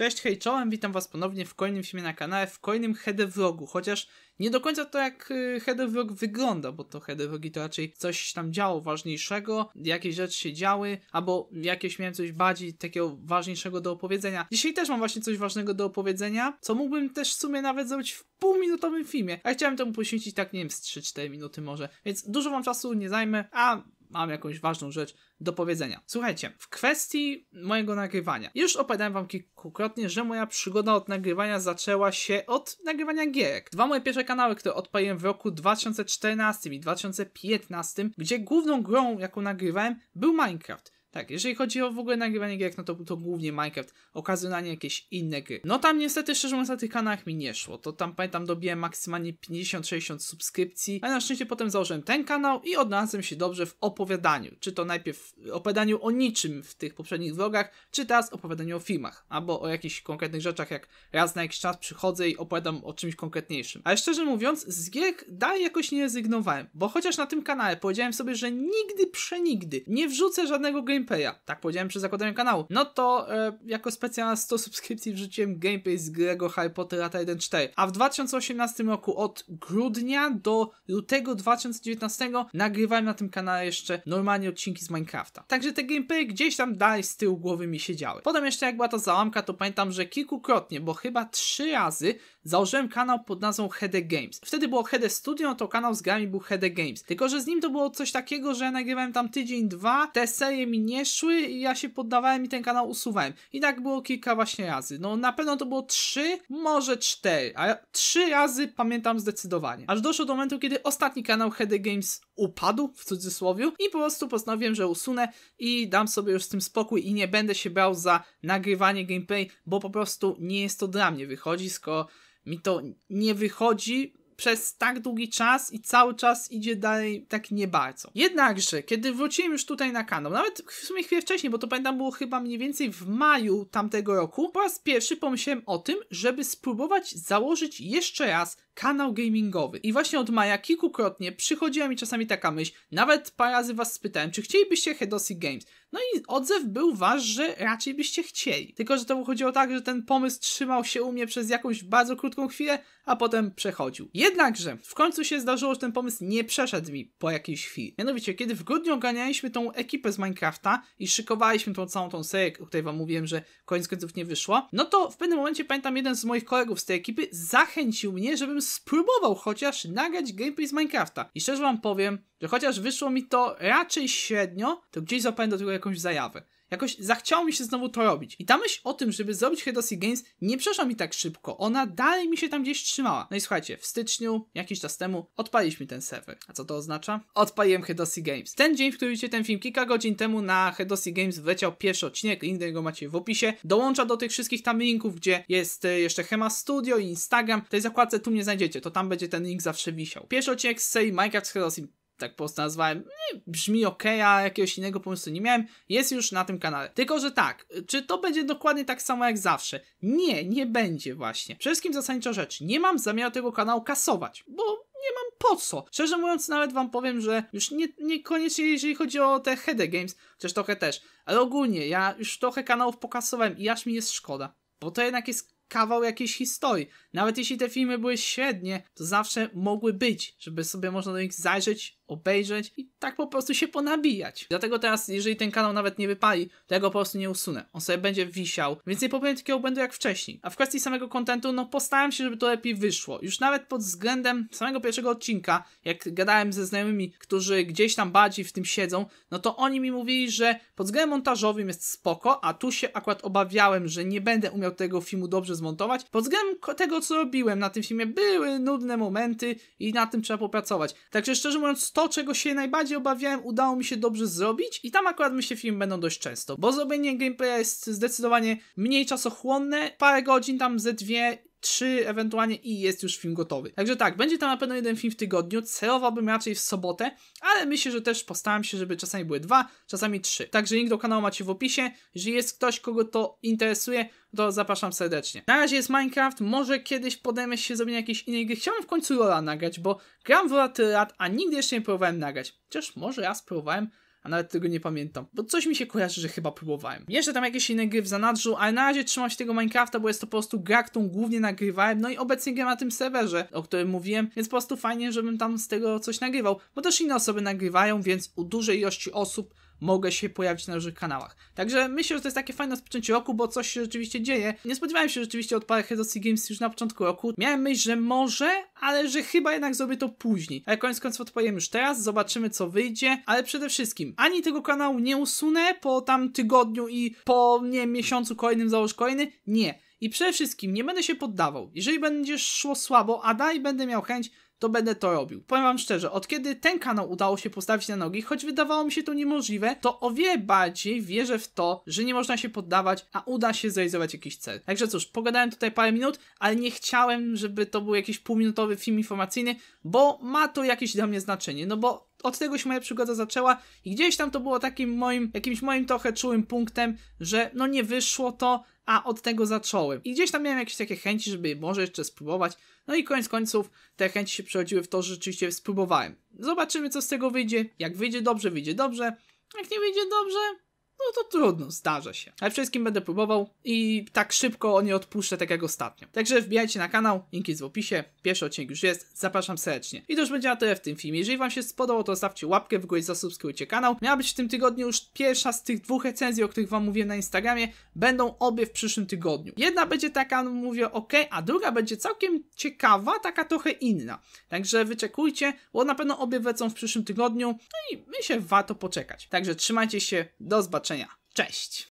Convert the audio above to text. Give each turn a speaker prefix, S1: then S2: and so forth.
S1: Cześć, hej, czołem, witam was ponownie w kolejnym filmie na kanale, w kolejnym Hedewrogu, chociaż nie do końca to jak y, Hedewrog wygląda, bo to Hedewrogi to raczej coś tam działo ważniejszego, jakieś rzeczy się działy, albo jakieś miałem coś bardziej takiego ważniejszego do opowiedzenia. Dzisiaj też mam właśnie coś ważnego do opowiedzenia, co mógłbym też w sumie nawet zrobić w półminutowym filmie, a chciałem temu poświęcić tak, nie wiem, z 3-4 minuty może, więc dużo wam czasu nie zajmę, a mam jakąś ważną rzecz do powiedzenia. Słuchajcie, w kwestii mojego nagrywania. Już opowiadałem wam kilkukrotnie, że moja przygoda od nagrywania zaczęła się od nagrywania gierek. Dwa moje pierwsze kanały, które odpaliłem w roku 2014 i 2015, gdzie główną grą, jaką nagrywałem, był Minecraft. Tak, jeżeli chodzi o w ogóle nagrywanie gier, no to, to głównie Minecraft, okazjonalnie jakieś inne gry. No tam niestety, szczerze mówiąc, na tych kanałach mi nie szło, to tam pamiętam dobiłem maksymalnie 50-60 subskrypcji, ale na szczęście potem założyłem ten kanał i odnalazłem się dobrze w opowiadaniu, czy to najpierw opowiadaniu o niczym w tych poprzednich vlogach, czy teraz opowiadaniu o filmach, albo o jakichś konkretnych rzeczach, jak raz na jakiś czas przychodzę i opowiadam o czymś konkretniejszym. Ale szczerze mówiąc, z gier dalej jakoś nie rezygnowałem, bo chociaż na tym kanale powiedziałem sobie, że nigdy przenigdy nie wrzucę żadnego game Gameplaya. Tak powiedziałem przy zakładaniu kanału. No to e, jako specjalna 100 subskrypcji wrzuciłem gameplay z Grego Harry Potter Lata 1.4. A w 2018 roku od grudnia do lutego 2019 nagrywałem na tym kanale jeszcze normalnie odcinki z Minecrafta. Także te gameplay gdzieś tam dalej z tyłu głowy mi siedziały. Potem jeszcze jak była ta załamka, to pamiętam, że kilkukrotnie, bo chyba trzy razy założyłem kanał pod nazwą Hede Games. Wtedy było Hede Studio, to kanał z grami był Hede Games. Tylko, że z nim to było coś takiego, że nagrywałem tam tydzień, dwa, te serie mi nie szły i ja się poddawałem i ten kanał usuwałem. I tak było kilka właśnie razy. No na pewno to było trzy, może cztery, a trzy razy pamiętam zdecydowanie. Aż doszło do momentu, kiedy ostatni kanał Hedy Games upadł, w cudzysłowie, i po prostu postanowiłem, że usunę i dam sobie już z tym spokój i nie będę się brał za nagrywanie gameplay, bo po prostu nie jest to dla mnie wychodzi, skoro mi to nie wychodzi, przez tak długi czas i cały czas idzie dalej tak nie bardzo. Jednakże, kiedy wróciłem już tutaj na kanał, nawet w sumie chwilę wcześniej, bo to pamiętam było chyba mniej więcej w maju tamtego roku, po raz pierwszy pomyślałem o tym, żeby spróbować założyć jeszcze raz kanał gamingowy. I właśnie od maja kilkukrotnie przychodziła mi czasami taka myśl, nawet parę razy was spytałem, czy chcielibyście Hedosi Games? No i odzew był wasz, że raczej byście chcieli. Tylko, że to wychodziło tak, że ten pomysł trzymał się u mnie przez jakąś bardzo krótką chwilę, a potem przechodził. Jednakże w końcu się zdarzyło, że ten pomysł nie przeszedł mi po jakiejś chwili. Mianowicie, kiedy w grudniu ogarnialiśmy tą ekipę z Minecrafta i szykowaliśmy tą całą tą serię, o której wam mówiłem, że koniec końców nie wyszło, no to w pewnym momencie pamiętam jeden z moich kolegów z tej ekipy zachęcił mnie, żebym spróbował chociaż nagrać gameplay z Minecrafta. I szczerze wam powiem, że chociaż wyszło mi to raczej średnio, to gdzieś zapędzę do tego jakąś zajawę. Jakoś zachciało mi się znowu to robić. I ta myśl o tym, żeby zrobić Hedosi Games nie przeszła mi tak szybko. Ona dalej mi się tam gdzieś trzymała. No i słuchajcie, w styczniu, jakiś czas temu, odpaliśmy ten serwer. A co to oznacza? Odpaliłem Hedosi Games. Ten dzień, w którym widzicie ten film, kilka godzin temu na Hedosi Games wleciał pierwszy odcinek, link do niego macie w opisie. Dołącza do tych wszystkich tam linków, gdzie jest e, jeszcze Hema Studio i Instagram. W tej zakładce tu mnie znajdziecie, to tam będzie ten link zawsze wisiał. Pierwszy odcinek z serii Minecraft z Hedosim tak po prostu nazwałem, brzmi ok, a jakiegoś innego pomysłu nie miałem, jest już na tym kanale. Tylko, że tak, czy to będzie dokładnie tak samo jak zawsze? Nie, nie będzie właśnie. Przede wszystkim zasadnicza rzecz, nie mam zamiaru tego kanału kasować, bo nie mam po co. Szczerze mówiąc, nawet wam powiem, że już nie, niekoniecznie jeżeli chodzi o te Hede Games, chociaż trochę też, ale ogólnie ja już trochę kanałów pokasowałem i aż mi jest szkoda, bo to jednak jest kawał jakiejś historii. Nawet jeśli te filmy były średnie, to zawsze mogły być, żeby sobie można do nich zajrzeć, obejrzeć i tak po prostu się ponabijać. Dlatego teraz, jeżeli ten kanał nawet nie wypali, to ja go po prostu nie usunę. On sobie będzie wisiał, więc nie popełnię takiego błędu jak wcześniej. A w kwestii samego kontentu, no postaram się, żeby to lepiej wyszło. Już nawet pod względem samego pierwszego odcinka, jak gadałem ze znajomymi, którzy gdzieś tam bardziej w tym siedzą, no to oni mi mówili, że pod względem montażowym jest spoko, a tu się akurat obawiałem, że nie będę umiał tego filmu dobrze zmontować. Pod względem tego, co robiłem na tym filmie, były nudne momenty i na tym trzeba popracować. Także szczerze mówiąc, to, czego się najbardziej obawiałem, udało mi się dobrze zrobić i tam akurat my się filmy będą dość często, bo zrobienie gameplaya jest zdecydowanie mniej czasochłonne, parę godzin tam ze dwie trzy ewentualnie i jest już film gotowy. Także tak, będzie tam na pewno jeden film w tygodniu, celowałbym raczej w sobotę, ale myślę, że też postaram się, żeby czasami były dwa, czasami trzy. Także link do kanału macie w opisie, jeżeli jest ktoś, kogo to interesuje, to zapraszam serdecznie. Na razie jest Minecraft, może kiedyś podejmę się zrobienia jakiejś innej gry. Chciałem w końcu Rola nagrać, bo gram w Rola tyle lat, a nigdy jeszcze nie próbowałem nagrać. Chociaż może raz próbowałem a nawet tego nie pamiętam, bo coś mi się kojarzy, że chyba próbowałem. Jeszcze tam jakieś inne gry w zanadrzu, ale na razie trzymam się tego Minecrafta, bo jest to po prostu gra, którą głównie nagrywałem, no i obecnie gra na tym serwerze, o którym mówiłem, więc po prostu fajnie, żebym tam z tego coś nagrywał, bo też inne osoby nagrywają, więc u dużej ilości osób mogę się pojawić na różnych kanałach. Także myślę, że to jest takie fajne rozpoczęcie roku, bo coś się rzeczywiście dzieje. Nie spodziewałem się rzeczywiście od Parachedosy Games już na początku roku. Miałem myśl, że może, ale że chyba jednak zrobię to później. Ale koniec końców odpowiem już teraz, zobaczymy co wyjdzie, ale przede wszystkim ani tego kanału nie usunę po tam tygodniu i po, nie miesiącu kolejnym załóż kolejny. Nie. I przede wszystkim nie będę się poddawał. Jeżeli będzie szło słabo, a dalej będę miał chęć, to będę to robił. Powiem wam szczerze, od kiedy ten kanał udało się postawić na nogi, choć wydawało mi się to niemożliwe, to o wiele bardziej wierzę w to, że nie można się poddawać, a uda się zrealizować jakiś cel. Także cóż, pogadałem tutaj parę minut, ale nie chciałem, żeby to był jakiś półminutowy film informacyjny, bo ma to jakieś dla mnie znaczenie, no bo od tego się moja przygoda zaczęła i gdzieś tam to było takim moim, jakimś moim trochę czułym punktem, że no nie wyszło to, a od tego zacząłem. I gdzieś tam miałem jakieś takie chęci, żeby może jeszcze spróbować, no i koniec końców te chęci się przechodziły w to, że rzeczywiście spróbowałem. Zobaczymy, co z tego wyjdzie. Jak wyjdzie dobrze, wyjdzie dobrze. Jak nie wyjdzie dobrze, no to trudno, zdarza się. Ale wszystkim będę próbował i tak szybko nie odpuszczę, tak jak ostatnio. Także wbijajcie na kanał, link jest w opisie, pierwszy odcinek już jest, zapraszam serdecznie. I to już będzie na tyle w tym filmie. Jeżeli wam się spodobało, to zostawcie łapkę w górę i zasubskrybujcie kanał. Miała być w tym tygodniu już pierwsza z tych dwóch recenzji, o których wam mówiłem na Instagramie. Będą obie w przyszłym tygodniu. Jedna będzie taka, no mówię ok, a druga będzie całkiem ciekawa, taka trochę inna. Także wyczekujcie, bo na pewno obie wlecą w przyszłym tygodniu no i my się warto poczekać. Także trzymajcie się, do zobaczenia zobaczenia. Cześć!